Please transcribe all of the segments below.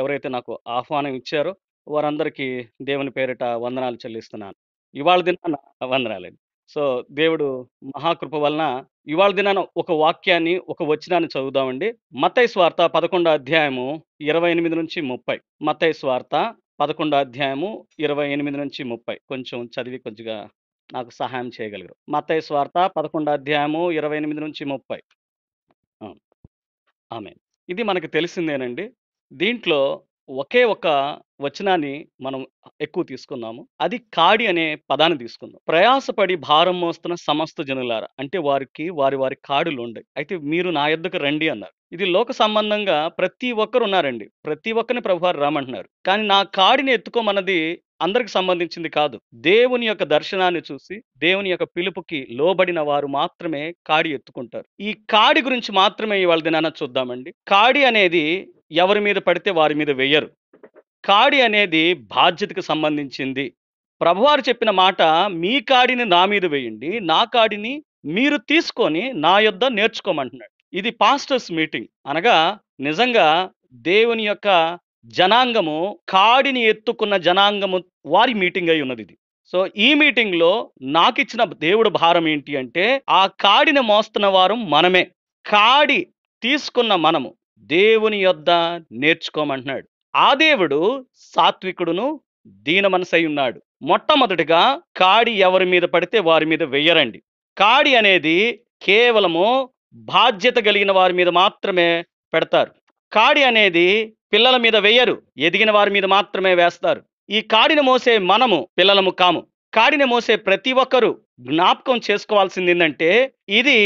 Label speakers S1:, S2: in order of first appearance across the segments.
S1: ఎవరైతే నాకు ఆహ్వానం ఇచ్చారో వారందరికీ దేవుని పేరిట వందనాలు చెల్లిస్తున్నాను ఇవాళ దినాన వందనాలండి సో దేవుడు మహాకృప వలన ఇవాళ దినాన ఒక వాక్యాన్ని ఒక వచనాన్ని చదువుదామండి మతై స్వార్థ పదకొండు అధ్యాయము ఇరవై ఎనిమిది నుంచి ముప్పై మతై స్వార్థ పదకొండో అధ్యాయము ఇరవై ఎనిమిది నుంచి ముప్పై కొంచెం చదివి కొద్దిగా నాకు సహాయం చేయగలరు మత్తయి స్వార్థ పదకొండు అధ్యాయము ఇరవై ఎనిమిది నుంచి ముప్పై ఆమె ఇది మనకు తెలిసిందేనండి దీంట్లో ఒకే ఒక వచనాన్ని మనం ఎక్కువ తీసుకున్నాము అది కాడి అనే పదాన్ని తీసుకుందాం ప్రయాసపడి భారం మోస్తున్న సమస్త జనులారా అంటే వారికి వారి వారి కాడులు ఉండే అయితే మీరు నా యొద్దకు రండి అన్నారు ఇది లోక సంబంధంగా ప్రతి ఒక్కరు ఉన్నారండి ప్రతి ఒక్కరిని ప్రభువారు రామంటున్నారు కానీ నా కాడిని ఎత్తుకోమన్నది అందరికి సంబంధించింది కాదు దేవుని యొక్క దర్శనాన్ని చూసి దేవుని యొక్క పిలుపుకి లోబడిన వారు మాత్రమే కాడి ఎత్తుకుంటారు ఈ కాడి గురించి మాత్రమే ఇవాళ దినాన చూద్దామండి కాడి అనేది ఎవరి మీద పడితే వారి మీద వేయరు కాడి అనేది బాధ్యతకు సంబంధించింది ప్రభువారు చెప్పిన మాట మీ కాడిని నా మీద వేయండి నా కాడిని మీరు తీసుకొని నా యొద్ద నేర్చుకోమంటున్నాడు ఇది పాస్టర్స్ మీటింగ్ అనగా నిజంగా దేవుని యొక్క జనాంగము కాడిని ఎత్తుకున్న జనాంగము వారి మీటింగ్ అయి ఉన్నది ఇది సో ఈ మీటింగ్ లో నాకు ఇచ్చిన దేవుడు భారం ఏంటి అంటే ఆ కాడిని మోస్తున్న వారు మనమే కాడి తీసుకున్న మనము దేవుని యొద్ద నేర్చుకోమంటున్నాడు ఆ దేవుడు సాత్వికుడును దీన మనసై ఉన్నాడు మొట్టమొదటిగా కాడి ఎవరి మీద పడితే వారి మీద వెయ్యరండి కాడి అనేది కేవలము బాధ్యత కలిగిన వారి మీద మాత్రమే పెడతారు కాడి అనేది పిల్లల మీద వెయ్యరు ఎదిగిన వారి మీద మాత్రమే వేస్తారు ఈ కాడిని మోసే మనము పిల్లలము కాము కాడిని మోసే ప్రతి ఒక్కరూ జ్ఞాపకం చేసుకోవాల్సింది ఏంటంటే ఇది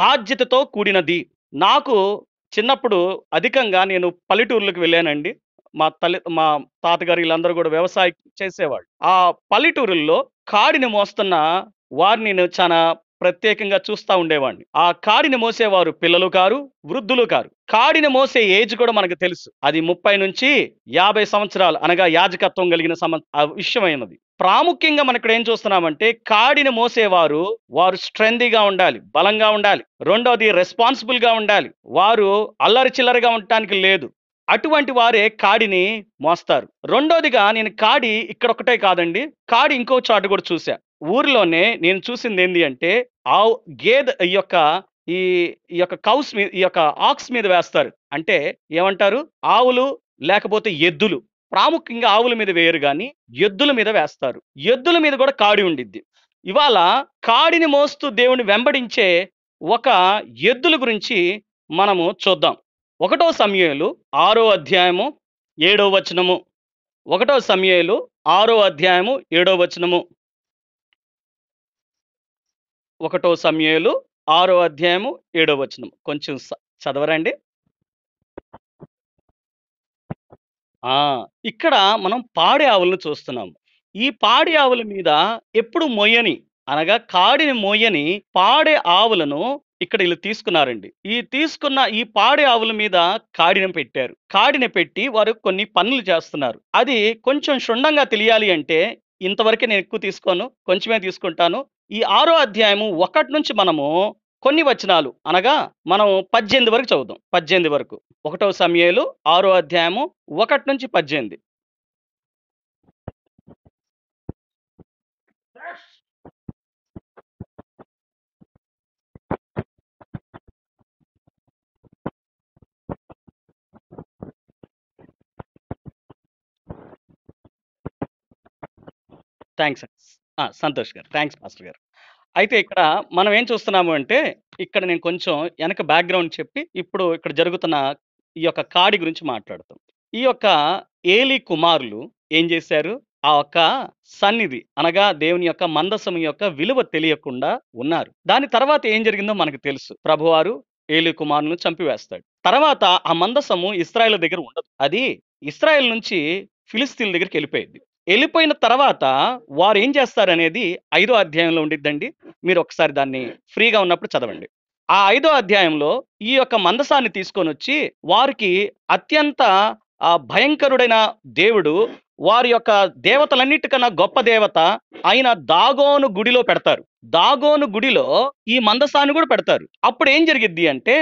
S1: బాధ్యతతో కూడినది నాకు చిన్నప్పుడు అధికంగా నేను పల్లెటూర్లకు వెళ్ళానండి మా తల్లి మా తాతగారు వీళ్ళందరూ కూడా వ్యవసాయం చేసేవాళ్ళు ఆ పల్లెటూరుల్లో కాడిని మోస్తున్న వారిని నేను చాలా ప్రత్యేకంగా చూస్తూ ఉండేవాడిని ఆ కాడిని మోసేవారు పిల్లలు కారు వృద్ధులు కారు కాడిని మోసే ఏజ్ కూడా మనకు తెలుసు అది ముప్పై నుంచి యాభై సంవత్సరాలు అనగా యాజకత్వం కలిగిన సమ విషయమైనది ప్రాముఖ్యంగా మనం ఇక్కడ ఏం చూస్తున్నామంటే కాడిని మోసేవారు వారు స్ట్రెందీగా ఉండాలి బలంగా ఉండాలి రెండవది రెస్పాన్సిబుల్గా ఉండాలి వారు అల్లరి చిల్లరగా ఉండటానికి లేదు అటువంటి వారే కాడిని మోస్తారు రెండోదిగా నేను కాడి ఇక్కడ ఒకటే కాదండి కాడి ఇంకో చాటు కూడా చూశా ఊర్లోనే నేను చూసింది ఏంటి అంటే ఆవు గేదె ఈ యొక్క ఈ ఈ యొక్క కౌస్ మీద ఈ యొక్క ఆక్స్ మీద వేస్తారు అంటే ఏమంటారు ఆవులు లేకపోతే ఎద్దులు ప్రాముఖ్యంగా ఆవుల మీద వేయరు కానీ ఎద్దుల మీద వేస్తారు ఎద్దుల మీద కూడా కాడి ఉండిద్ది ఇవాళ కాడిని మోస్తూ దేవుని వెంబడించే ఒక ఎద్దుల గురించి మనము చూద్దాం ఒకటో సమయంలో ఆరో అధ్యాయము ఏడో వచనము ఒకటో సమయంలో ఆరో అధ్యాయము ఏడో వచనము ఒకటో సమయాలు ఆరో అధ్యాయము ఏడో వచనం కొంచెం చదవరండి ఇక్కడ మనం పాడి ఆవులను చూస్తున్నాము ఈ పాడి ఆవుల మీద ఎప్పుడు మొయ్యని అనగా కాడిని మొయ్యని పాడే ఆవులను ఇక్కడ వీళ్ళు తీసుకున్నారండి ఈ తీసుకున్న ఈ పాడి ఆవుల మీద కాడిని పెట్టారు కాడిని పెట్టి వారు కొన్ని పనులు చేస్తున్నారు అది కొంచెం శృండంగా తెలియాలి అంటే ఇంతవరకే నేను ఎక్కువ తీసుకోను కొంచెమే తీసుకుంటాను ఈ ఆరో అధ్యాయము ఒకటి నుంచి మనము కొన్ని వచనాలు అనగా మనం పద్దెనిమిది వరకు చదువుదాం పద్దెనిమిది వరకు ఒకటవ సమయాలు ఆరో అధ్యాయము ఒకటి నుంచి పద్దెనిమిది థ్యాంక్స్ సంతోష్ గారు థ్యాంక్స్ మాస్టర్ గారు అయితే ఇక్కడ మనం ఏం చూస్తున్నాము అంటే ఇక్కడ నేను కొంచెం వెనక బ్యాక్గ్రౌండ్ చెప్పి ఇప్పుడు ఇక్కడ జరుగుతున్న ఈ యొక్క కాడి గురించి మాట్లాడుతాం ఈ యొక్క ఏలి కుమారులు ఏం చేశారు ఆ యొక్క సన్నిధి అనగా దేవుని యొక్క మందసము యొక్క విలువ తెలియకుండా ఉన్నారు దాని తర్వాత ఏం జరిగిందో మనకు తెలుసు ప్రభువారు ఏలి కుమారులను చంపివేస్తాడు తర్వాత ఆ మందసము ఇస్రాయల్ దగ్గర ఉండదు అది ఇస్రాయల్ నుంచి ఫిలిస్తీన్ దగ్గరికి వెళ్ళిపోయింది వెళ్ళిపోయిన తర్వాత వారు ఏం చేస్తారనేది ఐదో అధ్యాయంలో ఉండిద్దండి మీరు ఒకసారి దాన్ని ఫ్రీగా ఉన్నప్పుడు చదవండి ఆ ఐదో అధ్యాయంలో ఈ యొక్క మందసాన్ని తీసుకొని వచ్చి వారికి అత్యంత భయంకరుడైన దేవుడు వారి యొక్క దేవతలన్నిటికన్నా గొప్ప దేవత ఆయన దాగోను గుడిలో పెడతారు దాగోను గుడిలో ఈ మందసాన్ని కూడా పెడతారు అప్పుడు ఏం జరిగిద్ది అంటే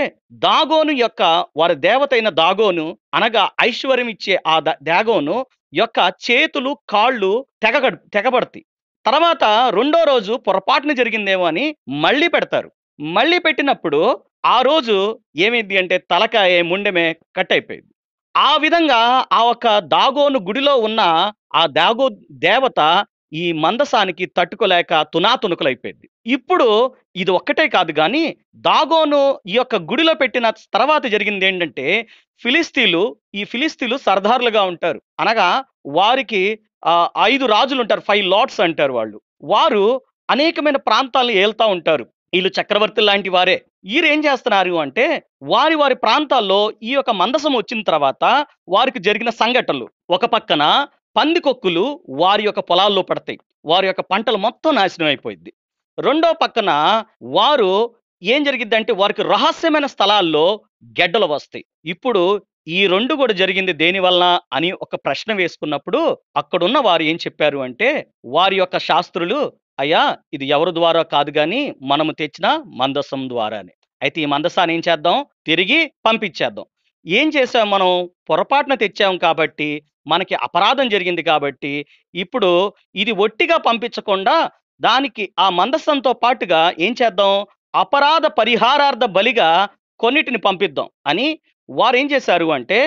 S1: దాగోను యొక్క వారి దేవత అయిన దాగోను అనగా ఐశ్వర్యం ఇచ్చే ఆ దాగోను యొక్క చేతులు కాళ్ళు తెగ తెగబడతాయి తర్వాత రెండో రోజు పొరపాటున జరిగిందేమో అని మళ్ళీ పెడతారు మళ్ళీ పెట్టినప్పుడు ఆ రోజు ఏమైంది అంటే తలకాయ ముండెమే కట్ అయిపోయింది ఆ విధంగా ఆ ఒక దాగోను గుడిలో ఉన్న ఆ దాగో దేవత ఈ మందసానికి తట్టుకోలేక తునాతునుకలైపోయింది ఇప్పుడు ఇది ఒక్కటే కాదు కానీ దాగోను ఈ యొక్క గుడిలో పెట్టిన తర్వాత జరిగింది ఏంటంటే ఫిలిస్తీన్లు ఈ ఫిలిస్తీన్లు సర్దారులుగా ఉంటారు అనగా వారికి ఐదు రాజులు ఉంటారు ఫైవ్ లార్డ్స్ అంటారు వాళ్ళు వారు అనేకమైన ప్రాంతాలను ఏల్తా ఉంటారు వీళ్ళు చక్రవర్తులు లాంటి వారే వీరు ఏం చేస్తున్నారు అంటే వారి వారి ప్రాంతాల్లో ఈ యొక్క మందసం వచ్చిన తర్వాత వారికి జరిగిన సంఘటనలు ఒక పక్కన పందికొక్కులు వారి యొక్క పొలాల్లో పడతాయి వారి యొక్క పంటలు మొత్తం నాశనం అయిపోయింది రెండో పక్కన వారు ఏం అంటే వారికి రహస్యమైన స్థలాల్లో గెడ్డలు వస్తాయి ఇప్పుడు ఈ రెండు కూడా జరిగింది దేని వలన అని ఒక ప్రశ్న వేసుకున్నప్పుడు అక్కడున్న వారు ఏం చెప్పారు అంటే వారి యొక్క శాస్త్రులు అయ్యా ఇది ఎవరి ద్వారా కాదు కానీ మనము తెచ్చిన మందసం ద్వారానే అయితే ఈ మందసాన్ని ఏం చేద్దాం తిరిగి పంపించేద్దాం ఏం చేసాం మనం పొరపాటున తెచ్చాం కాబట్టి మనకి అపరాధం జరిగింది కాబట్టి ఇప్పుడు ఇది ఒట్టిగా పంపించకుండా దానికి ఆ మందస్సంతో పాటుగా ఏం చేద్దాం అపరాధ పరిహారార్థ బలిగా కొన్నిటిని పంపిద్దాం అని వారు ఏం చేశారు అంటే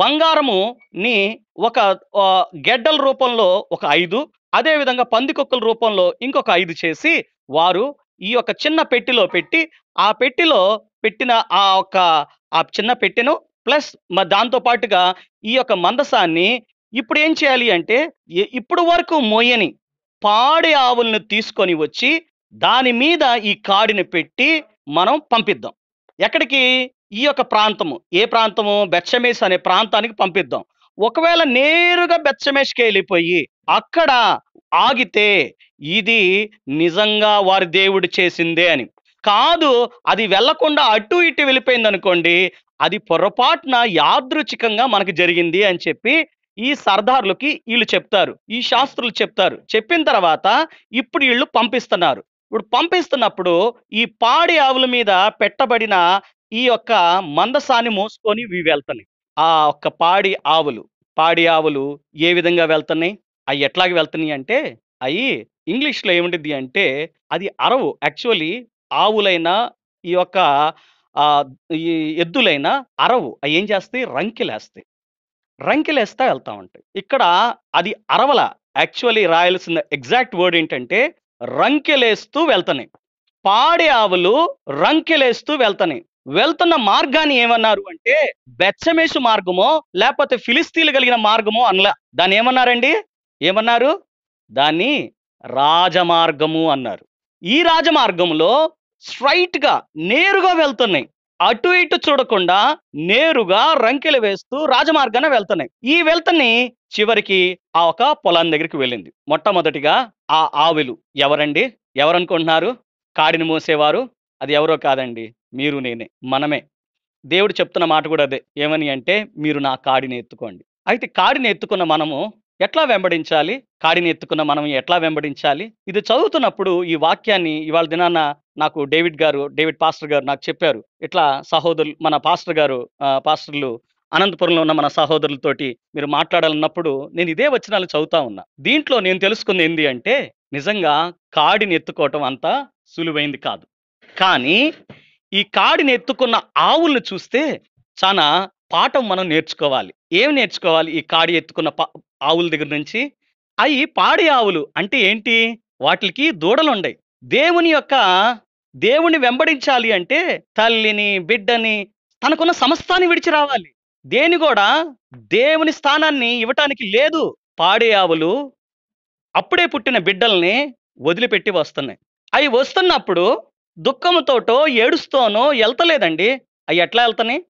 S1: బంగారముని ఒక గెడ్డల రూపంలో ఒక ఐదు అదేవిధంగా పందికొక్కల రూపంలో ఇంకొక ఐదు చేసి వారు ఈ యొక్క చిన్న పెట్టిలో పెట్టి ఆ పెట్టిలో పెట్టిన ఆ యొక్క ఆ చిన్న పెట్టెను ప్లస్ దాంతో పాటుగా ఈ యొక్క మందసాన్ని ఇప్పుడు ఏం చేయాలి అంటే ఇప్పుడు వరకు మోయని పాడి ఆవులను తీసుకొని వచ్చి దాని మీద ఈ కాడిని పెట్టి మనం పంపిద్దాం ఎక్కడికి ఈ యొక్క ప్రాంతము ఏ ప్రాంతము బెచ్చమేష్ అనే ప్రాంతానికి పంపిద్దాం ఒకవేళ నేరుగా బెచ్చమేష్కి వెళ్ళిపోయి అక్కడ ఆగితే ఇది నిజంగా వారి దేవుడు చేసిందే అని కాదు అది వెళ్లకుండా అటు ఇటు వెళ్ళిపోయింది అనుకోండి అది పొరపాటున యాదృచ్ఛికంగా మనకు జరిగింది అని చెప్పి ఈ సర్దార్లకి వీళ్ళు చెప్తారు ఈ శాస్త్రులు చెప్తారు చెప్పిన తర్వాత ఇప్పుడు వీళ్ళు పంపిస్తున్నారు ఇప్పుడు పంపిస్తున్నప్పుడు ఈ పాడి ఆవుల మీద పెట్టబడిన ఈ యొక్క మందసాన్ని మోసుకొని ఇవి వెళ్తున్నాయి ఆ ఒక్క పాడి ఆవులు పాడి ఆవులు ఏ విధంగా వెళ్తున్నాయి అవి ఎట్లాగ వెళ్తున్నాయి అంటే అవి ఇంగ్లీష్లో ఏమిటిది అంటే అది అరవు యాక్చువల్లీ ఆవులైన ఈ యొక్క ఎద్దులైన అరవు అవి ఏం చేస్తాయి రంకిలేస్తాయి రంకెలేస్తా వెళ్తా ఉంటాయి ఇక్కడ అది అరవల యాక్చువల్లీ రాయలసిన ఎగ్జాక్ట్ వర్డ్ ఏంటంటే రంకెలేస్తూ వెళ్తున్నాయి పాడి ఆవులు రంకెలేస్తూ వెళ్తాయి వెళ్తున్న మార్గాన్ని ఏమన్నారు అంటే బెచ్చమేసు మార్గమో లేకపోతే ఫిలిస్తీన్లు కలిగిన మార్గమో అనలా దాన్ని ఏమన్నారండి ఏమన్నారు దాన్ని రాజమార్గము అన్నారు ఈ రాజమార్గంలో స్ట్రైట్ గా నేరుగా వెళ్తున్నాయి అటు ఇటు చూడకుండా నేరుగా రంకెలు వేస్తూ రాజమార్గాన వెళ్తున్నాయి ఈ వెళ్తని చివరికి ఆ ఒక పొలాన్ని దగ్గరికి వెళ్ళింది మొట్టమొదటిగా ఆ ఆవులు ఎవరండి ఎవరనుకుంటున్నారు కాడిని మోసేవారు అది ఎవరో కాదండి మీరు నేనే మనమే దేవుడు చెప్తున్న మాట కూడా అదే ఏమని అంటే మీరు నా కాడిని ఎత్తుకోండి అయితే కాడిని ఎత్తుకున్న మనము ఎట్లా వెంబడించాలి కాడిని ఎత్తుకున్న మనం ఎట్లా వెంబడించాలి ఇది చదువుతున్నప్పుడు ఈ వాక్యాన్ని ఇవాళ దినాన నాకు డేవిడ్ గారు డేవిడ్ పాస్టర్ గారు నాకు చెప్పారు ఇట్లా సహోదరులు మన పాస్టర్ గారు పాస్టర్లు అనంతపురంలో ఉన్న మన సహోదరులతోటి మీరు మాట్లాడాలన్నప్పుడు నేను ఇదే వచనాలు చదువుతా ఉన్నా దీంట్లో నేను తెలుసుకుంది ఏంది అంటే నిజంగా కాడిని ఎత్తుకోవటం అంత సులువైంది కాదు కానీ ఈ కాడిని ఎత్తుకున్న ఆవులను చూస్తే చాలా పాఠం మనం నేర్చుకోవాలి ఏం నేర్చుకోవాలి ఈ కాడి ఎత్తుకున్న ఆవుల దగ్గర నుంచి అవి పాడి ఆవులు అంటే ఏంటి వాటికి దూడలుండయి దేవుని యొక్క దేవుని వెంబడించాలి అంటే తల్లిని బిడ్డని తనకున్న సమస్తాన్ని విడిచి రావాలి దేని కూడా దేవుని స్థానాన్ని ఇవ్వటానికి లేదు పాడే ఆవులు అప్పుడే పుట్టిన బిడ్డల్ని వదిలిపెట్టి వస్తున్నాయి అవి వస్తున్నప్పుడు దుఃఖంతోటో ఏడుస్తోనో వెళ్తలేదండి అవి ఎట్లా వెళ్తున్నాయి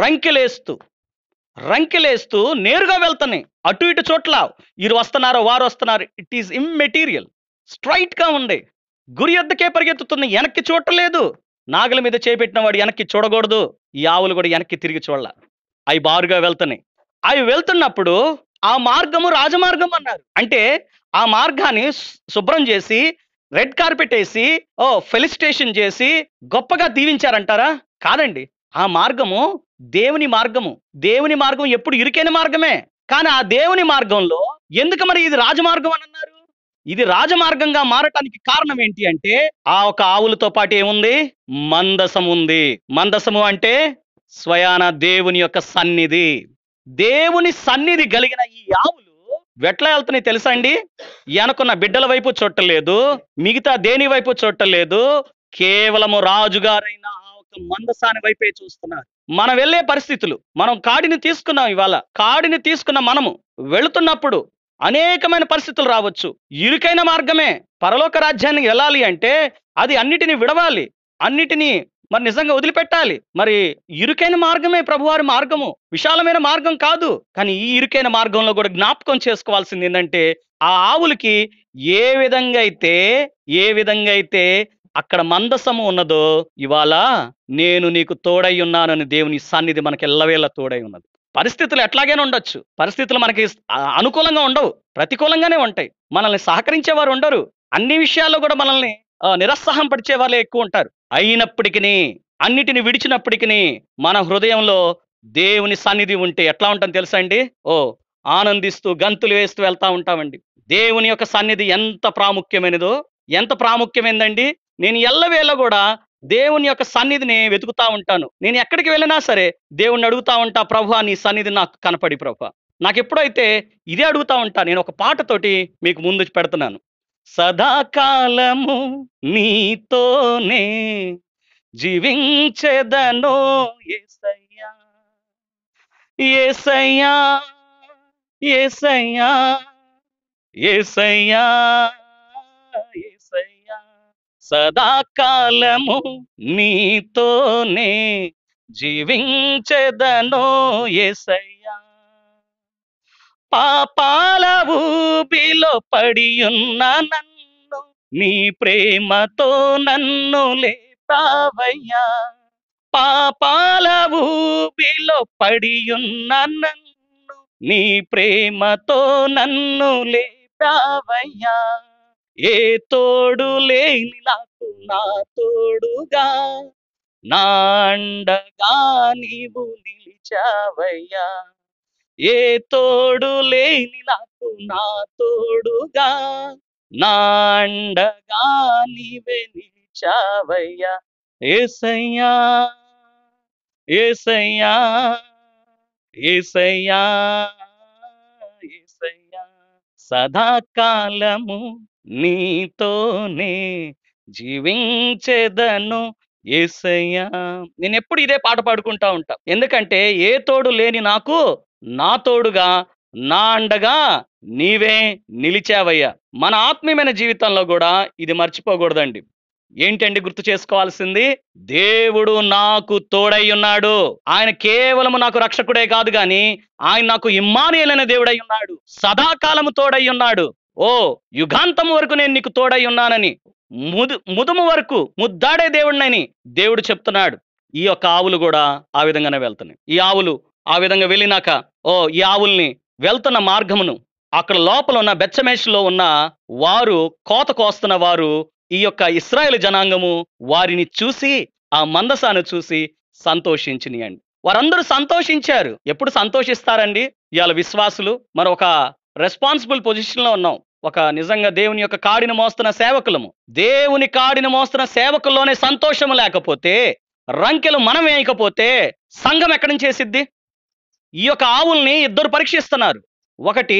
S1: రంకెలేస్తూ రంకెలేస్తూ నేరుగా వెళ్తున్నాయి అటు ఇటు చోట్ల వీరు వస్తున్నారు వారు వస్తున్నారు ఇట్ ఈస్ ఇమ్మెటీరియల్ స్ట్రైట్గా ఉండే గురి ఎద్దకే పరిగెత్తుతుంది వెనక్కి చూడలేదు నాగుల మీద చేపెట్టిన వాడు వెనక్కి చూడకూడదు ఈ ఆవులు కూడా వెనక్కి తిరిగి చూడాల అవి బారుగా వెళ్తున్నాయి అవి వెళ్తున్నప్పుడు ఆ మార్గము రాజమార్గం అన్నారు అంటే ఆ మార్గాన్ని శుభ్రం చేసి రెడ్ కార్పెట్ వేసి ఓ ఫెలిస్టేషన్ చేసి గొప్పగా దీవించారంటారా కాదండి ఆ మార్గము దేవుని మార్గము దేవుని మార్గం ఎప్పుడు ఇరుకైన మార్గమే కానీ ఆ దేవుని మార్గంలో ఎందుకు మరి ఇది రాజమార్గం అని అన్నారు ఇది రాజమార్గంగా మారటానికి కారణం ఏంటి అంటే ఆ ఒక ఆవులతో పాటు ఏముంది మందసం ఉంది మందసము అంటే స్వయాన దేవుని యొక్క సన్నిధి దేవుని సన్నిధి కలిగిన ఈ ఆవులు వెట్ల వెళ్తున్నాయి తెలుసా అండి వెనకున్న బిడ్డల వైపు చుట్టలేదు మిగతా దేని వైపు చుట్టలేదు కేవలము రాజుగారైన మొత్తం మందసాని వైపే చూస్తున్నారు మనం వెళ్ళే పరిస్థితులు మనం కాడిని తీసుకున్నాం ఇవాళ కాడిని తీసుకున్న మనము వెళుతున్నప్పుడు అనేకమైన పరిస్థితులు రావచ్చు ఇరుకైన మార్గమే పరలోక రాజ్యానికి వెళ్ళాలి అంటే అది అన్నిటినీ విడవాలి అన్నిటినీ మరి నిజంగా వదిలిపెట్టాలి మరి ఇరుకైన మార్గమే ప్రభువారి మార్గము విశాలమైన మార్గం కాదు కానీ ఈ ఇరుకైన మార్గంలో కూడా జ్ఞాపకం చేసుకోవాల్సింది ఏంటంటే ఆ ఆవులకి ఏ విధంగా అయితే ఏ విధంగా అయితే అక్కడ మందసము ఉన్నదో ఇవాళ నేను నీకు తోడై ఉన్నానని దేవుని సన్నిధి మనకి ఎల్లవేళ తోడై ఉన్నది పరిస్థితులు ఎట్లాగైనా ఉండొచ్చు పరిస్థితులు మనకి అనుకూలంగా ఉండవు ప్రతికూలంగానే ఉంటాయి మనల్ని సహకరించేవారు ఉండరు అన్ని విషయాల్లో కూడా మనల్ని నిరుత్సాహం పడిచే వాళ్ళే ఎక్కువ ఉంటారు అయినప్పటికీ అన్నిటిని విడిచినప్పటికీ మన హృదయంలో దేవుని సన్నిధి ఉంటే ఎట్లా ఉంటుంది తెలుసా అండి ఓ ఆనందిస్తూ గంతులు వేస్తూ వెళ్తా ఉంటామండి దేవుని యొక్క సన్నిధి ఎంత ప్రాముఖ్యమైనదో ఎంత ప్రాముఖ్యమైందండి నేను ఎల్లవేళ కూడా దేవుని యొక్క సన్నిధిని వెతుకుతా ఉంటాను నేను ఎక్కడికి వెళ్ళినా సరే దేవుణ్ణి అడుగుతా ఉంటా ప్రభు నీ సన్నిధి నాకు కనపడి ప్రభా నాకు ఎప్పుడైతే ఇదే అడుగుతా ఉంటా నేను ఒక పాటతోటి మీకు ముందు పెడుతున్నాను సదాకాలము నీతోనే జీవించేదనో ఏసయ్యా ఏసయ్యా ఏసయ్యా ఏసయ్యా సదాకాలము నీతోనే జీవించదనో ఎసయ్యా పాపాల ఊపిలో పడియున్న నన్ను నీ ప్రేమతో నన్ను లేపావయ్యా పాపాల ఊపిలో పడియున్న నన్ను నీ ప్రేమతో నన్ను లేపావయ్యా ఏ తోడు లేని నాకు నా తోడుగా నా అండగా నీవు నిలిచావయ్యా ఏ తోడు లేని నాకు నా తోడుగా నా అండగా నీవే నిలిచావయ్యా ఏసయ్యా ఏసయ్యా ఏసయ్యా ఏసయ్యా సదాకాలము నీతోనే జీవించేదను ఏసయ్యా నేను ఎప్పుడు ఇదే పాట పాడుకుంటా ఉంటా ఎందుకంటే ఏ తోడు లేని నాకు నా తోడుగా నా అండగా నీవే నిలిచావయ్యా మన ఆత్మీయమైన జీవితంలో కూడా ఇది మర్చిపోకూడదండి ఏంటండి గుర్తు చేసుకోవాల్సింది దేవుడు నాకు తోడై ఉన్నాడు ఆయన కేవలము నాకు రక్షకుడే కాదు గాని ఆయన నాకు ఇమ్మానియలైన దేవుడై ఉన్నాడు సదాకాలము తోడై ఉన్నాడు ఓ యుగాంతం వరకు నేను నీకు తోడై ఉన్నానని ముదు ముదుము వరకు ముద్దాడే దేవుణ్ణని దేవుడు చెప్తున్నాడు ఈ యొక్క ఆవులు కూడా ఆ విధంగానే వెళ్తున్నాయి ఈ ఆవులు ఆ విధంగా వెళ్ళినాక ఓ ఈ ఆవుల్ని వెళ్తున్న మార్గమును అక్కడ లోపల ఉన్న బెచ్చమేషులో ఉన్న వారు కోత కోస్తున్న వారు ఈ యొక్క ఇస్రాయేల్ జనాంగము వారిని చూసి ఆ మందసాను చూసి సంతోషించినియండి వారందరూ సంతోషించారు ఎప్పుడు సంతోషిస్తారండి ఇవాళ విశ్వాసులు మరొక రెస్పాన్సిబుల్ పొజిషన్లో ఉన్నాం ఒక నిజంగా దేవుని యొక్క కాడిని మోస్తున్న సేవకులము దేవుని కాడిని మోస్తున్న సేవకుల్లోనే సంతోషం లేకపోతే రంకెలు మనం వేయకపోతే సంఘం ఎక్కడి నుంచి చేసిద్ది ఈ యొక్క ఆవుల్ని ఇద్దరు పరీక్షిస్తున్నారు ఒకటి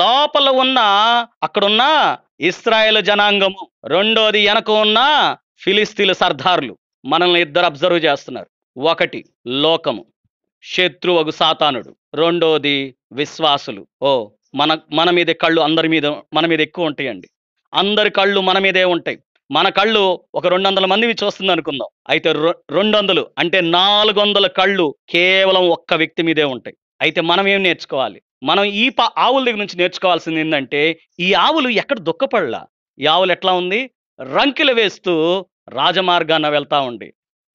S1: లోపల ఉన్న అక్కడున్న ఇస్రాయేల్ జనాంగము రెండోది వెనక ఉన్న ఫిలిస్తీన్ సర్దార్లు మనల్ని ఇద్దరు అబ్జర్వ్ చేస్తున్నారు ఒకటి లోకము శత్రువగు సాతానుడు రెండోది విశ్వాసులు ఓ మన మన మీద కళ్ళు అందరి మీద మన మీద ఎక్కువ ఉంటాయండి అందరి కళ్ళు మన మీదే ఉంటాయి మన కళ్ళు ఒక రెండు వందల మందివి చూస్తుంది అనుకుందాం అయితే రెండు వందలు అంటే నాలుగు వందల కళ్ళు కేవలం ఒక్క వ్యక్తి మీదే ఉంటాయి అయితే మనం ఏం నేర్చుకోవాలి మనం ఈ పా ఆవుల దగ్గర నుంచి నేర్చుకోవాల్సింది ఏంటంటే ఈ ఆవులు ఎక్కడ దుఃఖపడలా ఈ ఆవులు ఎట్లా ఉంది రంకిలు వేస్తూ రాజమార్గాన వెళ్తా ఉండి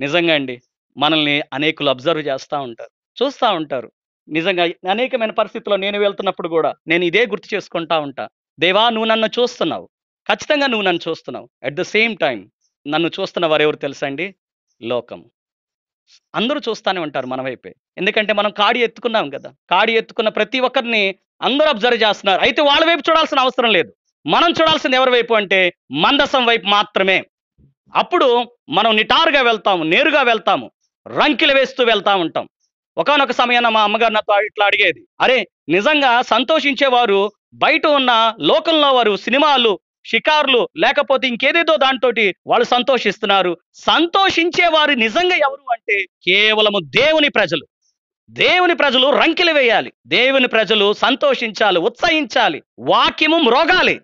S1: నిజంగా అండి మనల్ని అనేకులు అబ్జర్వ్ చేస్తూ ఉంటారు చూస్తూ ఉంటారు నిజంగా అనేకమైన పరిస్థితుల్లో నేను వెళ్తున్నప్పుడు కూడా నేను ఇదే గుర్తు చేసుకుంటా ఉంటా దేవా నువ్వు నన్ను చూస్తున్నావు ఖచ్చితంగా నువ్వు నన్ను చూస్తున్నావు అట్ ద సేమ్ టైం నన్ను చూస్తున్న వారు ఎవరు తెలుసా అండి లోకం అందరూ చూస్తూనే ఉంటారు మన వైపే ఎందుకంటే మనం కాడి ఎత్తుకున్నాం కదా కాడి ఎత్తుకున్న ప్రతి ఒక్కరిని అందరూ అబ్జర్వ్ చేస్తున్నారు అయితే వాళ్ళ వైపు చూడాల్సిన అవసరం లేదు మనం చూడాల్సింది ఎవరి వైపు అంటే మందసం వైపు మాత్రమే అప్పుడు మనం నిటారుగా వెళ్తాము నేరుగా వెళ్తాము రంకిలు వేస్తూ వెళ్తా ఉంటాం ఒకనొక సమయాన మా అమ్మగారు నాతో ఇట్లా అడిగేది అరే నిజంగా సంతోషించేవారు బయట ఉన్న లోకంలో వారు సినిమాలు షికార్లు లేకపోతే ఇంకేదేదో దాంతో వాళ్ళు సంతోషిస్తున్నారు సంతోషించేవారు నిజంగా ఎవరు అంటే కేవలము దేవుని ప్రజలు దేవుని ప్రజలు రంకిలు వేయాలి దేవుని ప్రజలు సంతోషించాలి ఉత్సహించాలి వాక్యము మ్రోగాలి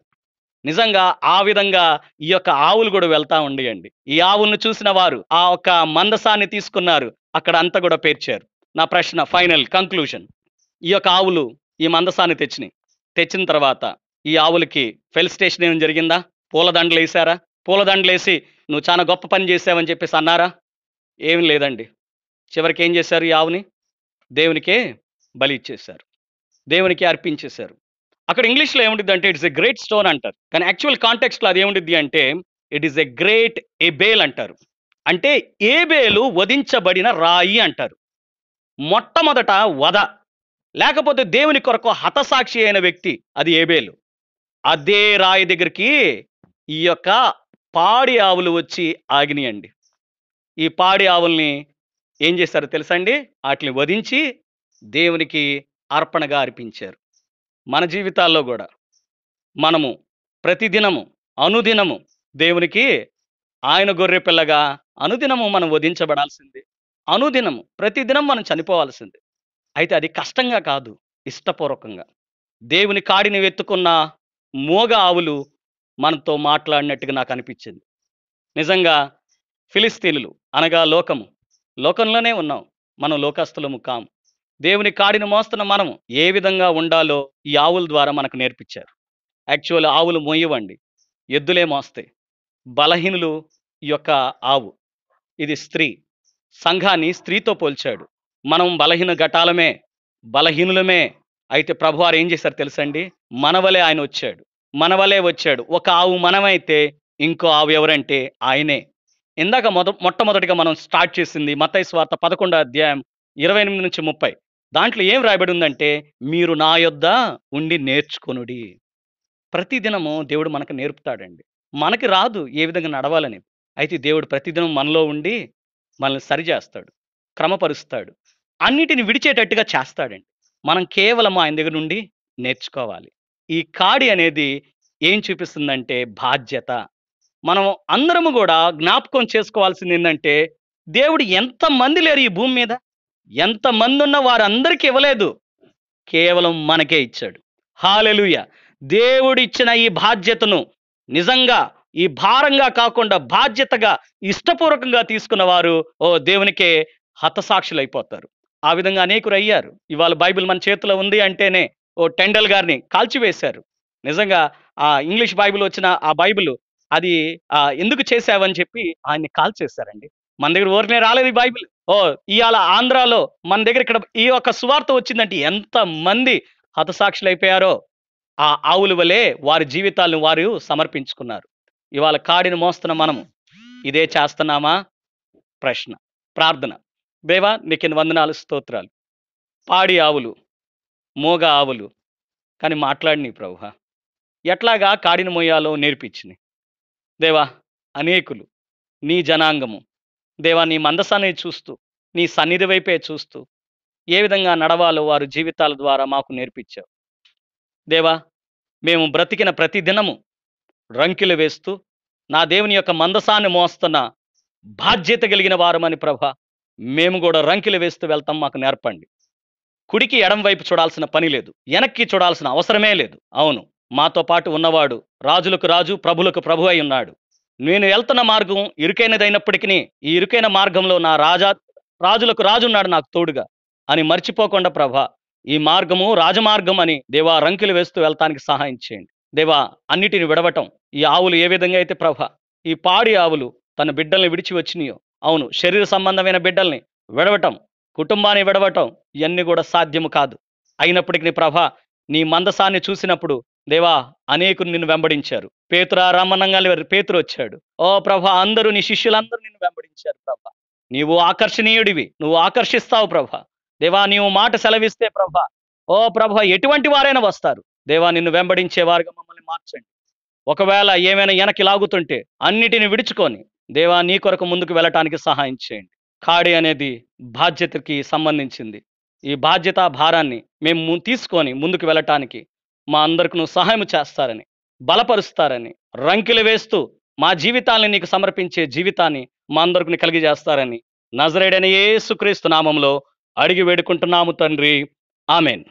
S1: నిజంగా ఆ విధంగా ఈ యొక్క ఆవులు కూడా వెళ్తా ఉండేయండి ఈ ఆవులను చూసిన వారు ఆ యొక్క మందసాన్ని తీసుకున్నారు అక్కడ అంతా కూడా పేర్చారు నా ప్రశ్న ఫైనల్ కంక్లూషన్ ఈ యొక్క ఆవులు ఈ మందసాన్ని తెచ్చినాయి తెచ్చిన తర్వాత ఈ ఆవులకి ఫెల్ స్టేషన్ ఏమైనా జరిగిందా పూలదండలు వేసారా పూలదండలు వేసి నువ్వు చాలా గొప్ప పని చేసావని చెప్పేసి అన్నారా ఏమి లేదండి చివరికి ఏం చేశారు ఈ ఆవుని దేవునికే బలి ఇచ్చేశారు దేవునికి అర్పించేశారు అక్కడ ఇంగ్లీష్లో ఏముంటుంది అంటే ఇట్స్ ఎ గ్రేట్ స్టోన్ అంటారు కానీ యాక్చువల్ కాంటెక్స్ట్లో అది ఏముంటుంది అంటే it is a great able అంటారు అంటే ఏబేలు వధించబడిన రాయి అంటారు మొట్టమొదట వధ లేకపోతే దేవుని కొరకు హతసాక్షి అయిన వ్యక్తి అది ఏబేలు అదే రాయి దగ్గరికి ఈ యొక్క పాడి ఆవులు వచ్చి ఆగినాయండి ఈ పాడి ఆవుల్ని ఏం చేశారు తెలుసండి వాటిని వధించి దేవునికి అర్పణగా అర్పించారు మన జీవితాల్లో కూడా మనము ప్రతిదినము అనుదినము దేవునికి ఆయన గొర్రె పిల్లగా అనుదినము మనం వధించబడాల్సిందే అనుదినము ప్రతిదినం మనం చనిపోవాల్సిందే అయితే అది కష్టంగా కాదు ఇష్టపూర్వకంగా దేవుని కాడిని వెతుకున్న మోగ ఆవులు మనతో మాట్లాడినట్టుగా నాకు అనిపించింది నిజంగా ఫిలిస్తీనులు అనగా లోకము లోకంలోనే ఉన్నాం మనం లోకస్తులము కాము దేవుని కాడిని మోస్తున్న మనము ఏ విధంగా ఉండాలో ఈ ఆవుల ద్వారా మనకు నేర్పించారు యాక్చువల్ ఆవులు మోయవండి ఎద్దులే మోస్తాయి బలహీనులు యొక్క ఆవు ఇది స్త్రీ సంఘాన్ని స్త్రీతో పోల్చాడు మనం బలహీన ఘటాలమే బలహీనులమే అయితే ప్రభువారు ఏం చేశారు తెలుసండి మనవలే ఆయన వచ్చాడు మనవలే వచ్చాడు ఒక ఆవు మనమైతే ఇంకో ఆవు ఎవరంటే ఆయనే ఇందాక మొద మొట్టమొదటిగా మనం స్టార్ట్ చేసింది మతై స్వార్థ పదకొండో అధ్యాయం ఇరవై ఎనిమిది నుంచి ముప్పై దాంట్లో ఏం రాయబడి ఉందంటే మీరు నా యొద్ద ఉండి నేర్చుకొనుడి ప్రతిదినము దేవుడు మనకు నేర్పుతాడండి మనకి రాదు ఏ విధంగా నడవాలని అయితే దేవుడు ప్రతిదినం మనలో ఉండి మనల్ని సరిచేస్తాడు క్రమపరుస్తాడు అన్నిటిని విడిచేటట్టుగా చేస్తాడండి మనం కేవలం ఆయన దగ్గర నుండి నేర్చుకోవాలి ఈ కాడి అనేది ఏం చూపిస్తుందంటే బాధ్యత మనం అందరము కూడా జ్ఞాపకం చేసుకోవాల్సింది ఏంటంటే దేవుడు ఎంతమంది లేరు ఈ భూమి మీద ఎంతమంది ఉన్న వారందరికీ ఇవ్వలేదు కేవలం మనకే ఇచ్చాడు హాలెలుయ దేవుడిచ్చిన ఈ బాధ్యతను నిజంగా ఈ భారంగా కాకుండా బాధ్యతగా ఇష్టపూర్వకంగా తీసుకున్న వారు ఓ దేవునికే హతసాక్షులు అయిపోతారు ఆ విధంగా అనేకులు అయ్యారు ఇవాళ బైబిల్ మన చేతిలో ఉంది అంటేనే ఓ టెండల్ గారిని కాల్చివేశారు నిజంగా ఆ ఇంగ్లీష్ బైబిల్ వచ్చిన ఆ బైబిల్ అది ఎందుకు చేశావని చెప్పి ఆయన్ని కాల్ చేశారండి మన దగ్గర ఓరినే రాలేదు బైబిల్ ఓ ఇవాళ ఆంధ్రాలో మన దగ్గర ఇక్కడ ఈ యొక్క సువార్త వచ్చిందంటే ఎంత మంది హతసాక్షులు అయిపోయారో ఆ ఆవుల వలె వారి జీవితాలను వారు సమర్పించుకున్నారు ఇవాళ కాడిని మోస్తున్న మనము ఇదే చేస్తున్నామా ప్రశ్న ప్రార్థన దేవా నీకు వందనాలు స్తోత్రాలు పాడి ఆవులు మోగ ఆవులు కానీ మాట్లాడిని ప్రభు ఎట్లాగా కాడిని మోయాలో నేర్పించింది దేవా అనేకులు నీ జనాంగము దేవా నీ మందసాన్ని చూస్తూ నీ సన్నిధి వైపే చూస్తూ ఏ విధంగా నడవాలో వారు జీవితాల ద్వారా మాకు నేర్పించావు దేవా మేము బ్రతికిన ప్రతి దినము రంకిలు వేస్తూ నా దేవుని యొక్క మందసాన్ని మోస్తున్న బాధ్యత కలిగిన వారమని ప్రభ మేము కూడా రంకిలు వేస్తూ వెళ్తాం మాకు నేర్పండి కుడికి ఎడం వైపు చూడాల్సిన పని లేదు వెనక్కి చూడాల్సిన అవసరమే లేదు అవును మాతో పాటు ఉన్నవాడు రాజులకు రాజు ప్రభులకు ప్రభు అయి ఉన్నాడు నేను వెళ్తున్న మార్గం ఇరుకైనదైనప్పటికీ ఈ ఇరుకైన మార్గంలో నా రాజా రాజులకు రాజు ఉన్నాడు నాకు తోడుగా అని మర్చిపోకుండా ప్రభ ఈ మార్గము రాజమార్గం అని దేవా రంకిలు వేస్తూ వెళ్తానికి సహాయం చేయండి దేవా అన్నిటిని విడవటం ఈ ఆవులు ఏ విధంగా అయితే ప్రభ ఈ పాడి ఆవులు తన బిడ్డల్ని విడిచి వచ్చినాయో అవును శరీర సంబంధమైన బిడ్డల్ని విడవటం కుటుంబాన్ని విడవటం ఇవన్నీ కూడా సాధ్యము కాదు అయినప్పటికీ నీ ప్రభ నీ మందసాన్ని చూసినప్పుడు దేవా అనేకులు నిన్ను వెంబడించారు పేతురా రమణంగా పేతురు వచ్చాడు ఓ ప్రభ అందరూ నీ శిష్యులందరూ నిన్ను వెంబడించారు ప్రభ నీవు ఆకర్షణీయుడివి నువ్వు ఆకర్షిస్తావు ప్రభ దేవా నీవు మాట సెలవిస్తే ప్రభ ఓ ప్రభ ఎటువంటి వారైనా వస్తారు దేవా నిన్ను వెంబడించే వారిగా మమ్మల్ని మార్చండి ఒకవేళ ఏమైనా వెనక్కి లాగుతుంటే అన్నిటిని విడుచుకొని దేవా నీ కొరకు ముందుకు వెళ్ళటానికి సహాయం చేయండి కాడి అనేది బాధ్యతకి సంబంధించింది ఈ బాధ్యత భారాన్ని మేము తీసుకొని ముందుకు వెళ్ళటానికి మా అందరికి నువ్వు సహాయం చేస్తారని బలపరుస్తారని రంకిలు వేస్తూ మా జీవితాన్ని నీకు సమర్పించే జీవితాన్ని మా అందరికి కలిగి చేస్తారని నజరేడని సుక్రీస్తు నామంలో అడిగి వేడుకుంటున్నాము తండ్రి ఆమెన్